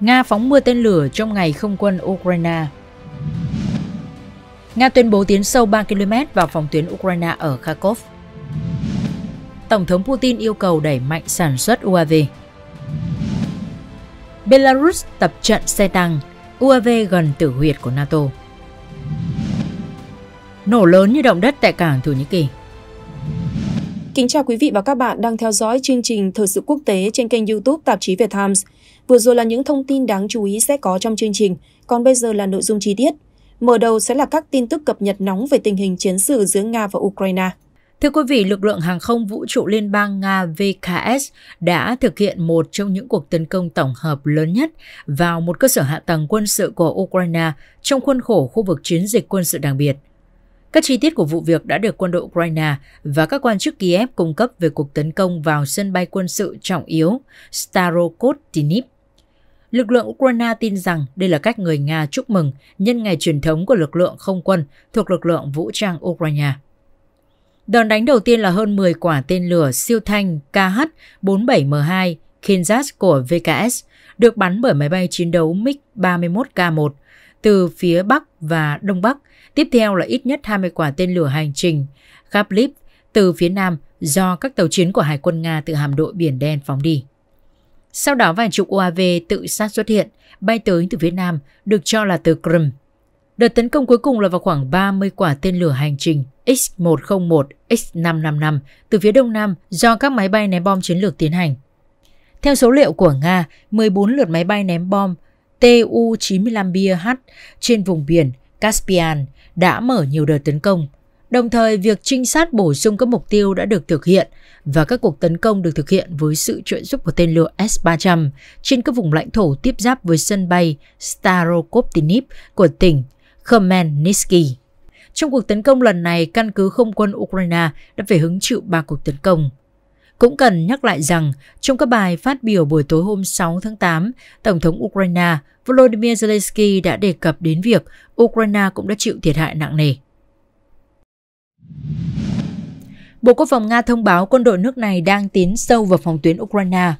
Nga phóng mưa tên lửa trong ngày không quân Ukraine. Nga tuyên bố tiến sâu 3 km vào phòng tuyến Ukraine ở Kharkov. Tổng thống Putin yêu cầu đẩy mạnh sản xuất UAV. Belarus tập trận xe tăng, UAV gần tử huyệt của NATO. Nổ lớn như động đất tại cảng Thổ Nhĩ Kỳ. Kính chào quý vị và các bạn đang theo dõi chương trình Thời sự quốc tế trên kênh YouTube Tạp chí Việt Times. Vừa rồi là những thông tin đáng chú ý sẽ có trong chương trình, còn bây giờ là nội dung chi tiết. Mở đầu sẽ là các tin tức cập nhật nóng về tình hình chiến sự giữa Nga và Ukraine. Thưa quý vị, lực lượng hàng không vũ trụ liên bang Nga VKS đã thực hiện một trong những cuộc tấn công tổng hợp lớn nhất vào một cơ sở hạ tầng quân sự của Ukraine trong khuôn khổ khu vực chiến dịch quân sự đặc biệt. Các chi tiết của vụ việc đã được quân đội Ukraine và các quan chức Kiev cung cấp về cuộc tấn công vào sân bay quân sự trọng yếu Starokotsinib. Lực lượng Ukraine tin rằng đây là cách người Nga chúc mừng nhân ngày truyền thống của lực lượng không quân thuộc lực lượng vũ trang Ukraine. Đòn đánh đầu tiên là hơn 10 quả tên lửa siêu thanh KH-47M2 Kinzhas của VKS được bắn bởi máy bay chiến đấu MiG-31K1 từ phía Bắc và Đông Bắc – Tiếp theo là ít nhất 20 quả tên lửa hành trình Khablip từ phía nam do các tàu chiến của Hải quân Nga từ hạm đội Biển Đen phóng đi. Sau đó vài chục UAV tự sát xuất hiện, bay tới từ phía nam, được cho là từ krim. Đợt tấn công cuối cùng là vào khoảng 30 quả tên lửa hành trình X-101, X-555 từ phía đông nam do các máy bay ném bom chiến lược tiến hành. Theo số liệu của Nga, 14 lượt máy bay ném bom Tu-95BH trên vùng biển Caspian đã mở nhiều đợt tấn công. Đồng thời, việc trinh sát bổ sung các mục tiêu đã được thực hiện và các cuộc tấn công được thực hiện với sự trợ giúp của tên lửa S-300 trên các vùng lãnh thổ tiếp giáp với sân bay Starokoptinib của tỉnh Khmelnytsky. Trong cuộc tấn công lần này, căn cứ không quân Ukraine đã phải hứng chịu ba cuộc tấn công. Cũng cần nhắc lại rằng, trong các bài phát biểu buổi tối hôm 6 tháng 8, Tổng thống Ukraine Volodymyr Zelensky đã đề cập đến việc Ukraine cũng đã chịu thiệt hại nặng nề. Bộ Quốc phòng Nga thông báo quân đội nước này đang tiến sâu vào phòng tuyến Ukraine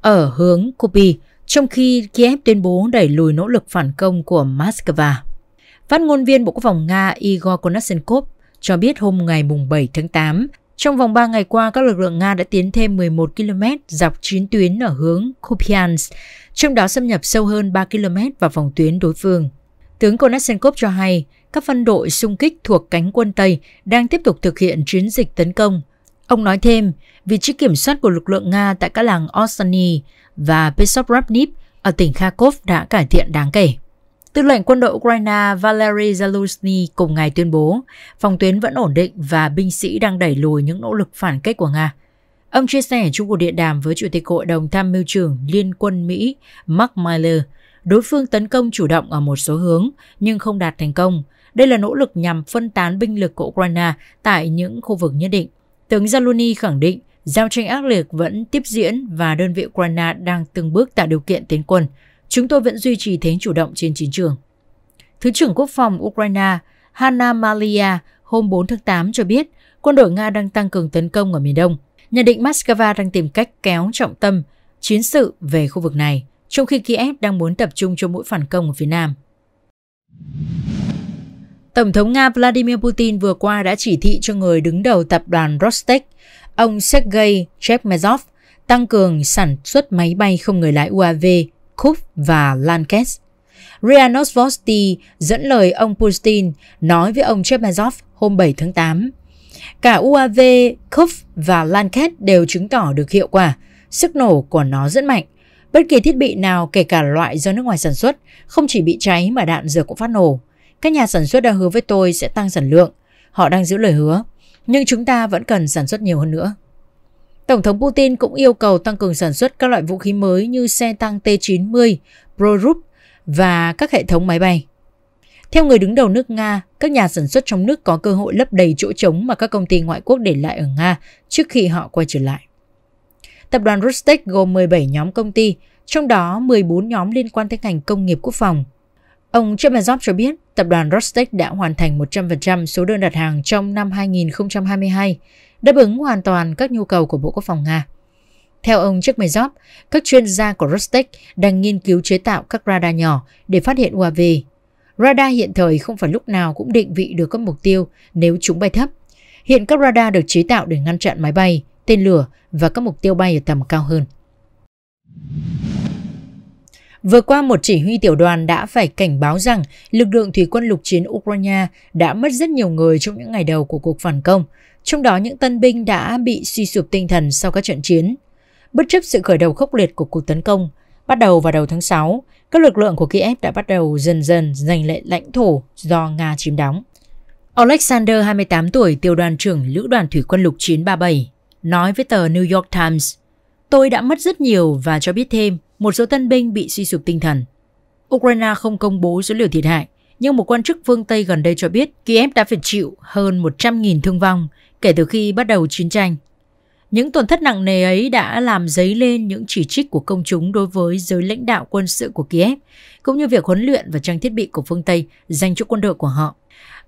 ở hướng Kupi, trong khi Kiev tuyên bố đẩy lùi nỗ lực phản công của Moscow. Phát ngôn viên Bộ Quốc phòng Nga Igor Konashenkov cho biết hôm ngày 7 tháng 8, trong vòng 3 ngày qua, các lực lượng Nga đã tiến thêm 11 km dọc chiến tuyến ở hướng Kupiansk, trong đó xâm nhập sâu hơn 3 km vào vòng tuyến đối phương. Tướng Konashenkov cho hay, các phân đội xung kích thuộc cánh quân Tây đang tiếp tục thực hiện chiến dịch tấn công. Ông nói thêm, vị trí kiểm soát của lực lượng Nga tại các làng Ostany và Pesobravnib ở tỉnh Kharkov đã cải thiện đáng kể. Tư lệnh quân đội Ukraine Valery Zaluzny cùng ngày tuyên bố phòng tuyến vẫn ổn định và binh sĩ đang đẩy lùi những nỗ lực phản kích của Nga. Ông chia sẻ trong cuộc điện đàm với Chủ tịch Hội đồng Tham mưu trưởng Liên quân Mỹ Mark Miller, đối phương tấn công chủ động ở một số hướng nhưng không đạt thành công. Đây là nỗ lực nhằm phân tán binh lực của Ukraine tại những khu vực nhất định. Tướng Zaluni khẳng định giao tranh ác liệt vẫn tiếp diễn và đơn vị Ukraine đang từng bước tạo điều kiện tiến quân chúng tôi vẫn duy trì thế chủ động trên chiến trường. Thứ trưởng Quốc phòng Ukraine Hanna Malia hôm 4 tháng 8 cho biết quân đội Nga đang tăng cường tấn công ở miền Đông. Nhận định Moscow đang tìm cách kéo trọng tâm chiến sự về khu vực này, trong khi Kiev đang muốn tập trung cho mũi phản công ở phía Nam. Tổng thống Nga Vladimir Putin vừa qua đã chỉ thị cho người đứng đầu tập đoàn Rostec, ông Sergei Chepmezov, tăng cường sản xuất máy bay không người lái UAV Kuf và Lankes. Rianos Vosti dẫn lời ông Putin nói với ông Chepmazov hôm 7 tháng 8. Cả UAV, Kuf và Lanket đều chứng tỏ được hiệu quả, sức nổ của nó rất mạnh. Bất kỳ thiết bị nào kể cả loại do nước ngoài sản xuất không chỉ bị cháy mà đạn dược cũng phát nổ. Các nhà sản xuất đã hứa với tôi sẽ tăng sản lượng. Họ đang giữ lời hứa. Nhưng chúng ta vẫn cần sản xuất nhiều hơn nữa. Tổng thống Putin cũng yêu cầu tăng cường sản xuất các loại vũ khí mới như xe tăng T-90, Prorup và các hệ thống máy bay. Theo người đứng đầu nước Nga, các nhà sản xuất trong nước có cơ hội lấp đầy chỗ trống mà các công ty ngoại quốc để lại ở Nga trước khi họ quay trở lại. Tập đoàn Rostec gồm 17 nhóm công ty, trong đó 14 nhóm liên quan tới ngành công nghiệp quốc phòng, Ông Chemazov cho biết tập đoàn Rostec đã hoàn thành 100% số đơn đặt hàng trong năm 2022, đáp ứng hoàn toàn các nhu cầu của Bộ Quốc phòng Nga. Theo ông Chemazov, các chuyên gia của Rostec đang nghiên cứu chế tạo các radar nhỏ để phát hiện UAV. Radar hiện thời không phải lúc nào cũng định vị được các mục tiêu nếu chúng bay thấp. Hiện các radar được chế tạo để ngăn chặn máy bay, tên lửa và các mục tiêu bay ở tầm cao hơn. Vừa qua một chỉ huy tiểu đoàn đã phải cảnh báo rằng lực lượng thủy quân lục chiến Ukraine đã mất rất nhiều người trong những ngày đầu của cuộc phản công, trong đó những tân binh đã bị suy sụp tinh thần sau các trận chiến. Bất chấp sự khởi đầu khốc liệt của cuộc tấn công, bắt đầu vào đầu tháng 6, các lực lượng của Kiev đã bắt đầu dần dần giành lại lãnh thổ do Nga chiếm đóng. Alexander, 28 tuổi, tiểu đoàn trưởng Lữ đoàn Thủy quân lục chiến 37, nói với tờ New York Times, Tôi đã mất rất nhiều và cho biết thêm, một số tân binh bị suy sụp tinh thần. Ukraine không công bố số liệu thiệt hại, nhưng một quan chức phương Tây gần đây cho biết Kiev đã phải chịu hơn 100.000 thương vong kể từ khi bắt đầu chiến tranh. Những tổn thất nặng nề ấy đã làm dấy lên những chỉ trích của công chúng đối với giới lãnh đạo quân sự của Kiev, cũng như việc huấn luyện và trang thiết bị của phương Tây dành cho quân đội của họ.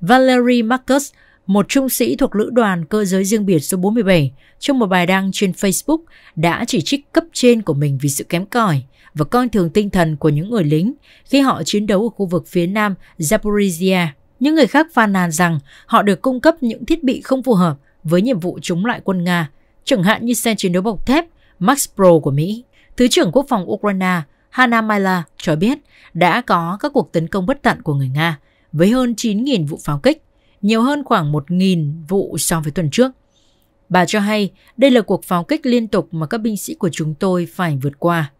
Valery Marcus, một trung sĩ thuộc lữ đoàn cơ giới riêng biệt số 47 trong một bài đăng trên Facebook đã chỉ trích cấp trên của mình vì sự kém cỏi và coi thường tinh thần của những người lính khi họ chiến đấu ở khu vực phía nam Zaporizhia. Những người khác phàn nàn rằng họ được cung cấp những thiết bị không phù hợp với nhiệm vụ chống lại quân Nga, chẳng hạn như xe chiến đấu bọc thép Max Pro của Mỹ. Thứ trưởng Quốc phòng Ukraine Hanna Myla cho biết đã có các cuộc tấn công bất tận của người Nga với hơn 9.000 vụ pháo kích nhiều hơn khoảng 1.000 vụ so với tuần trước. Bà cho hay đây là cuộc pháo kích liên tục mà các binh sĩ của chúng tôi phải vượt qua.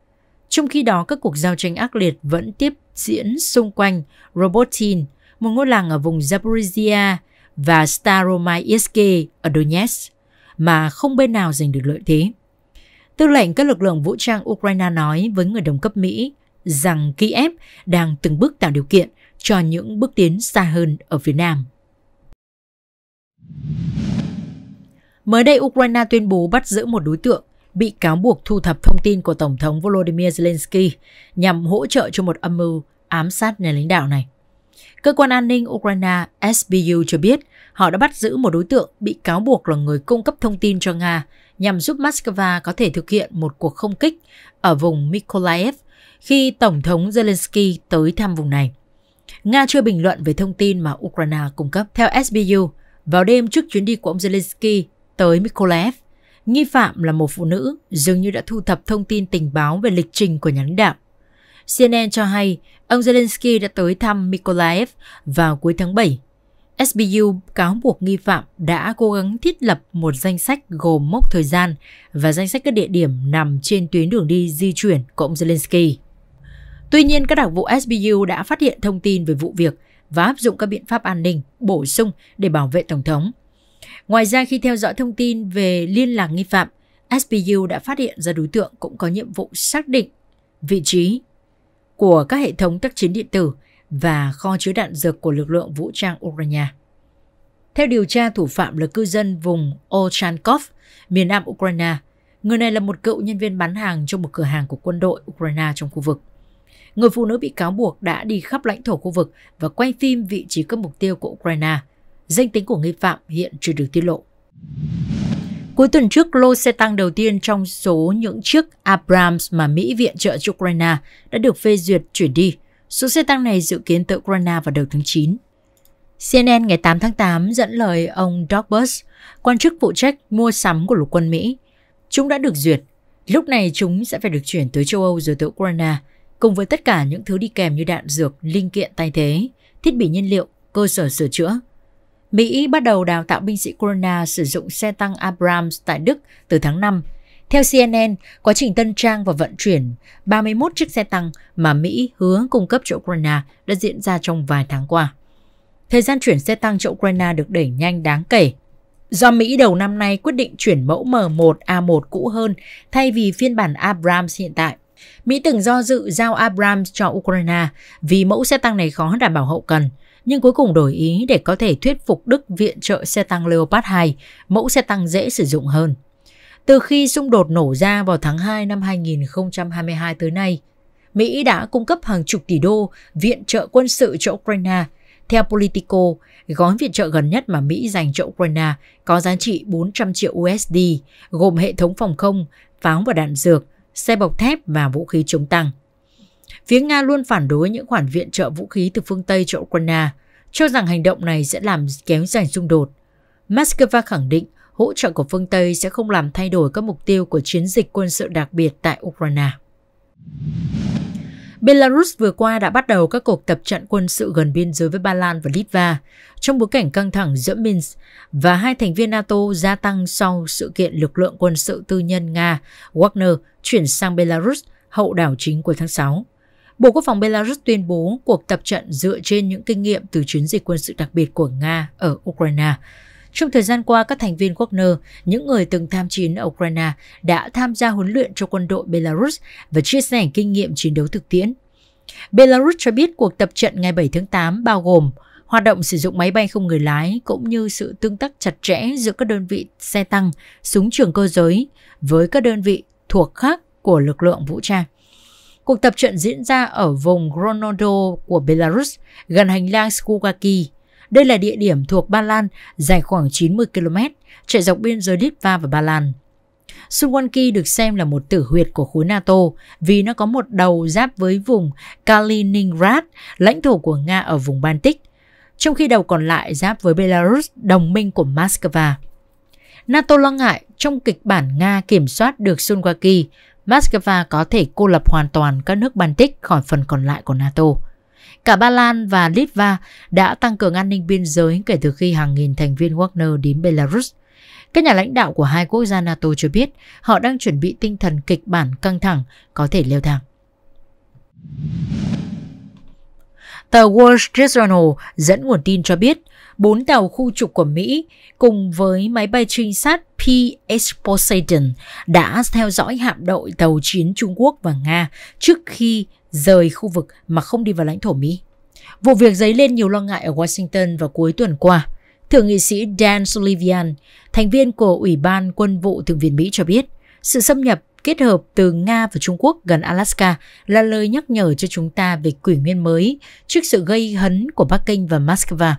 Trong khi đó, các cuộc giao tranh ác liệt vẫn tiếp diễn xung quanh Robotin, một ngôi làng ở vùng Zaporizhia và Staromayeske ở Donetsk, mà không bên nào giành được lợi thế. Tư lệnh các lực lượng vũ trang Ukraine nói với người đồng cấp Mỹ rằng Kiev đang từng bước tạo điều kiện cho những bước tiến xa hơn ở phía Nam. Mới đây, Ukraine tuyên bố bắt giữ một đối tượng bị cáo buộc thu thập thông tin của Tổng thống Volodymyr Zelensky nhằm hỗ trợ cho một âm mưu ám sát nhà lãnh đạo này. Cơ quan an ninh Ukraine SBU cho biết họ đã bắt giữ một đối tượng bị cáo buộc là người cung cấp thông tin cho Nga nhằm giúp Moscow có thể thực hiện một cuộc không kích ở vùng Mykolaiv khi Tổng thống Zelensky tới thăm vùng này. Nga chưa bình luận về thông tin mà Ukraine cung cấp. Theo SBU, vào đêm trước chuyến đi của ông Zelensky tới Mykolaiv, nghi phạm là một phụ nữ dường như đã thu thập thông tin tình báo về lịch trình của nhánh đạo. CNN cho hay ông Zelensky đã tới thăm Mykolaiv vào cuối tháng 7. SBU cáo buộc nghi phạm đã cố gắng thiết lập một danh sách gồm mốc thời gian và danh sách các địa điểm nằm trên tuyến đường đi di chuyển của ông Zelensky. Tuy nhiên, các đặc vụ SBU đã phát hiện thông tin về vụ việc – và áp dụng các biện pháp an ninh bổ sung để bảo vệ Tổng thống. Ngoài ra khi theo dõi thông tin về liên lạc nghi phạm, SPU đã phát hiện ra đối tượng cũng có nhiệm vụ xác định vị trí của các hệ thống tác chiến điện tử và kho chứa đạn dược của lực lượng vũ trang Ukraine. Theo điều tra, thủ phạm là cư dân vùng Ochankov, miền nam Ukraine. Người này là một cựu nhân viên bán hàng trong một cửa hàng của quân đội Ukraine trong khu vực. Người phụ nữ bị cáo buộc đã đi khắp lãnh thổ khu vực và quay phim vị trí các mục tiêu của Ukraine. Danh tính của nghi phạm hiện chưa được tiết lộ. Cuối tuần trước, lô xe tăng đầu tiên trong số những chiếc Abrams mà Mỹ viện trợ cho Ukraine đã được phê duyệt chuyển đi. Số xe tăng này dự kiến tới Ukraine vào đầu tháng 9. CNN ngày 8 tháng 8 dẫn lời ông Doug Bush, quan chức phụ trách mua sắm của lục quân Mỹ. Chúng đã được duyệt. Lúc này chúng sẽ phải được chuyển tới châu Âu rồi tới Ukraine cùng với tất cả những thứ đi kèm như đạn dược, linh kiện thay thế, thiết bị nhiên liệu, cơ sở sửa chữa. Mỹ bắt đầu đào tạo binh sĩ Corona sử dụng xe tăng Abrams tại Đức từ tháng 5. Theo CNN, quá trình tân trang và vận chuyển 31 chiếc xe tăng mà Mỹ hứa cung cấp cho Ukraine đã diễn ra trong vài tháng qua. Thời gian chuyển xe tăng cho Ukraine được đẩy nhanh đáng kể Do Mỹ đầu năm nay quyết định chuyển mẫu M1A1 cũ hơn thay vì phiên bản Abrams hiện tại. Mỹ từng do dự giao Abrams cho Ukraine vì mẫu xe tăng này khó đảm bảo hậu cần, nhưng cuối cùng đổi ý để có thể thuyết phục Đức viện trợ xe tăng Leopard 2, mẫu xe tăng dễ sử dụng hơn. Từ khi xung đột nổ ra vào tháng 2 năm 2022 tới nay, Mỹ đã cung cấp hàng chục tỷ đô viện trợ quân sự cho Ukraine. Theo Politico, gói viện trợ gần nhất mà Mỹ dành cho Ukraine có giá trị 400 triệu USD, gồm hệ thống phòng không, pháo và đạn dược, xe bọc thép và vũ khí chống tăng. Phía Nga luôn phản đối những khoản viện trợ vũ khí từ phương Tây cho Ukraine, cho rằng hành động này sẽ làm kéo dài xung đột. Moscow khẳng định hỗ trợ của phương Tây sẽ không làm thay đổi các mục tiêu của chiến dịch quân sự đặc biệt tại Ukraine. Belarus vừa qua đã bắt đầu các cuộc tập trận quân sự gần biên giới với Ba Lan và Litva trong bối cảnh căng thẳng giữa Minsk và hai thành viên NATO gia tăng sau sự kiện lực lượng quân sự tư nhân Nga Wagner chuyển sang Belarus hậu đảo chính cuối tháng 6. Bộ Quốc phòng Belarus tuyên bố cuộc tập trận dựa trên những kinh nghiệm từ chiến dịch quân sự đặc biệt của Nga ở Ukraine trong thời gian qua, các thành viên Wagner, những người từng tham chiến ở Ukraine, đã tham gia huấn luyện cho quân đội Belarus và chia sẻ kinh nghiệm chiến đấu thực tiễn. Belarus cho biết cuộc tập trận ngày 7 tháng 8 bao gồm hoạt động sử dụng máy bay không người lái cũng như sự tương tác chặt chẽ giữa các đơn vị xe tăng, súng trường cơ giới với các đơn vị thuộc khác của lực lượng vũ trang. Cuộc tập trận diễn ra ở vùng Gronodo của Belarus, gần hành lang Skugaki, đây là địa điểm thuộc Ba Lan, dài khoảng 90 km, chạy dọc biên giới Litva và Ba Lan. Suwalki được xem là một tử huyệt của khối NATO vì nó có một đầu giáp với vùng Kaliningrad, lãnh thổ của Nga ở vùng Baltic, trong khi đầu còn lại giáp với Belarus, đồng minh của Moscow. NATO lo ngại trong kịch bản Nga kiểm soát được Suwalki, Moscow có thể cô lập hoàn toàn các nước Baltic khỏi phần còn lại của NATO. Cả Ba Lan và Litva đã tăng cường an ninh biên giới kể từ khi hàng nghìn thành viên Wagner đến Belarus. Các nhà lãnh đạo của hai quốc gia NATO cho biết họ đang chuẩn bị tinh thần kịch bản căng thẳng có thể leo thang. Tờ Wall Street Journal dẫn nguồn tin cho biết bốn tàu khu trục của Mỹ cùng với máy bay trinh sát P-8 Poseidon đã theo dõi hạm đội tàu chiến Trung Quốc và Nga trước khi rời khu vực mà không đi vào lãnh thổ Mỹ. Vụ việc dấy lên nhiều lo ngại ở Washington vào cuối tuần qua. Thượng nghị sĩ Dan Sullivan, thành viên của Ủy ban Quân vụ Thượng viện Mỹ cho biết, sự xâm nhập kết hợp từ Nga và Trung Quốc gần Alaska là lời nhắc nhở cho chúng ta về kỷ nguyên mới trước sự gây hấn của Bắc Kinh và Moscow.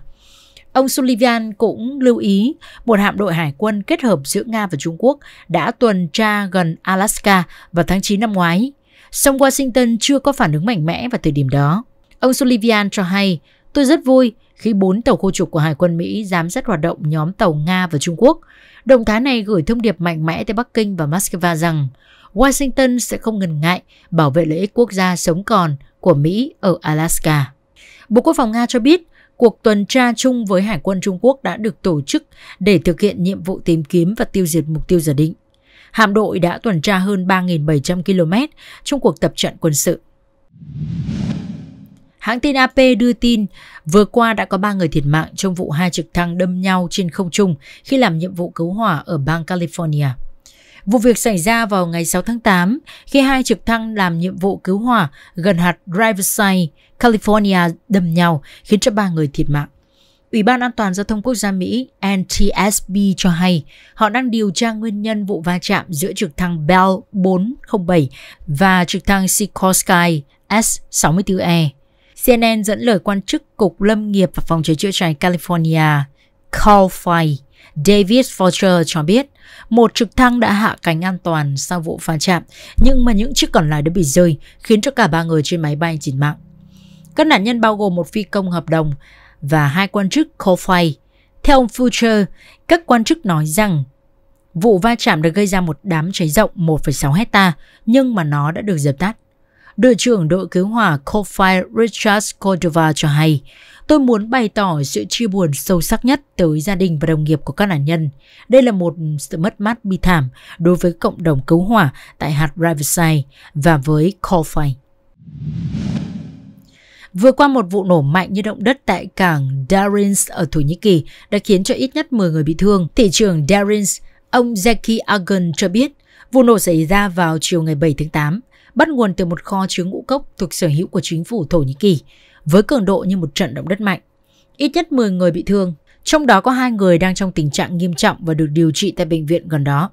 Ông Sullivan cũng lưu ý một hạm đội hải quân kết hợp giữa Nga và Trung Quốc đã tuần tra gần Alaska vào tháng 9 năm ngoái. Song Washington chưa có phản ứng mạnh mẽ vào thời điểm đó. Ông Sullivan cho hay, tôi rất vui khi bốn tàu khu trục của Hải quân Mỹ giám sát hoạt động nhóm tàu Nga và Trung Quốc. Động thái này gửi thông điệp mạnh mẽ tới Bắc Kinh và Moscow rằng Washington sẽ không ngần ngại bảo vệ lợi ích quốc gia sống còn của Mỹ ở Alaska. Bộ Quốc phòng Nga cho biết, cuộc tuần tra chung với Hải quân Trung Quốc đã được tổ chức để thực hiện nhiệm vụ tìm kiếm và tiêu diệt mục tiêu giả định hạm đội đã tuần tra hơn 3.700 km trong cuộc tập trận quân sự. Hãng tin AP đưa tin vừa qua đã có 3 người thiệt mạng trong vụ hai trực thăng đâm nhau trên không trung khi làm nhiệm vụ cứu hỏa ở bang California. Vụ việc xảy ra vào ngày 6 tháng 8 khi hai trực thăng làm nhiệm vụ cứu hỏa gần hạt Riverside, California đâm nhau khiến cho ba người thiệt mạng. Ủy ban An toàn Giao thông Quốc gia Mỹ NTSB cho hay họ đang điều tra nguyên nhân vụ va chạm giữa trực thăng Bell 407 và trực thăng Sikorsky S-64E. CNN dẫn lời quan chức Cục Lâm nghiệp và Phòng cháy chữa cháy California Carl Fay, David Forcher cho biết một trực thăng đã hạ cánh an toàn sau vụ va chạm, nhưng mà những chiếc còn lại đã bị rơi, khiến cho cả ba người trên máy bay chìm mạng. Các nạn nhân bao gồm một phi công hợp đồng, và hai quan chức Kofai. Theo ông Future, các quan chức nói rằng vụ va chạm đã gây ra một đám cháy rộng 1,6 hecta nhưng mà nó đã được dập tắt. Đội trưởng đội cứu hỏa Kofai Richard Cordova cho hay, tôi muốn bày tỏ sự chia buồn sâu sắc nhất tới gia đình và đồng nghiệp của các nạn nhân. Đây là một sự mất mát bi thảm đối với cộng đồng cứu hỏa tại hạt Riverside và với Kofai. Vừa qua một vụ nổ mạnh như động đất tại cảng Darins ở Thổ Nhĩ Kỳ đã khiến cho ít nhất 10 người bị thương. Thị trưởng Darins, ông Zeki Agun cho biết, vụ nổ xảy ra vào chiều ngày 7 tháng 8, bắt nguồn từ một kho chứa ngũ cốc thuộc sở hữu của chính phủ Thổ Nhĩ Kỳ, với cường độ như một trận động đất mạnh. Ít nhất 10 người bị thương, trong đó có hai người đang trong tình trạng nghiêm trọng và được điều trị tại bệnh viện gần đó.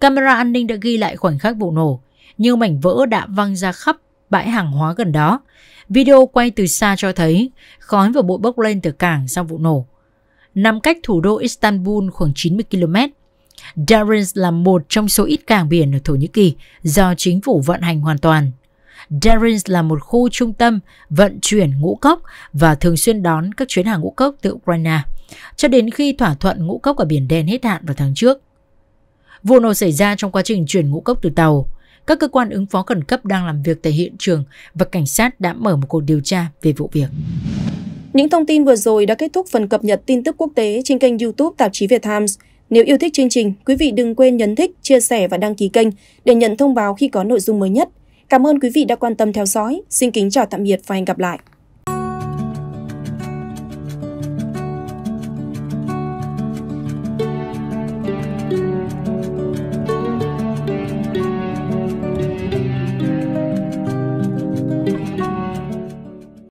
Camera an ninh đã ghi lại khoảnh khắc vụ nổ, nhiều mảnh vỡ đã văng ra khắp bãi hàng hóa gần đó. Video quay từ xa cho thấy khói và bụi bốc lên từ cảng sau vụ nổ. Nằm cách thủ đô Istanbul khoảng 90 km, Darins là một trong số ít cảng biển ở Thổ Nhĩ Kỳ do chính phủ vận hành hoàn toàn. Darins là một khu trung tâm vận chuyển ngũ cốc và thường xuyên đón các chuyến hàng ngũ cốc từ Ukraine, cho đến khi thỏa thuận ngũ cốc ở Biển Đen hết hạn vào tháng trước. Vụ nổ xảy ra trong quá trình chuyển ngũ cốc từ tàu, các cơ quan ứng phó khẩn cấp đang làm việc tại hiện trường và cảnh sát đã mở một cuộc điều tra về vụ việc. Những thông tin vừa rồi đã kết thúc phần cập nhật tin tức quốc tế trên kênh YouTube Tạp chí Việt Times. Nếu yêu thích chương trình, quý vị đừng quên nhấn thích, chia sẻ và đăng ký kênh để nhận thông báo khi có nội dung mới nhất. Cảm ơn quý vị đã quan tâm theo dõi. Xin kính chào tạm biệt và hẹn gặp lại.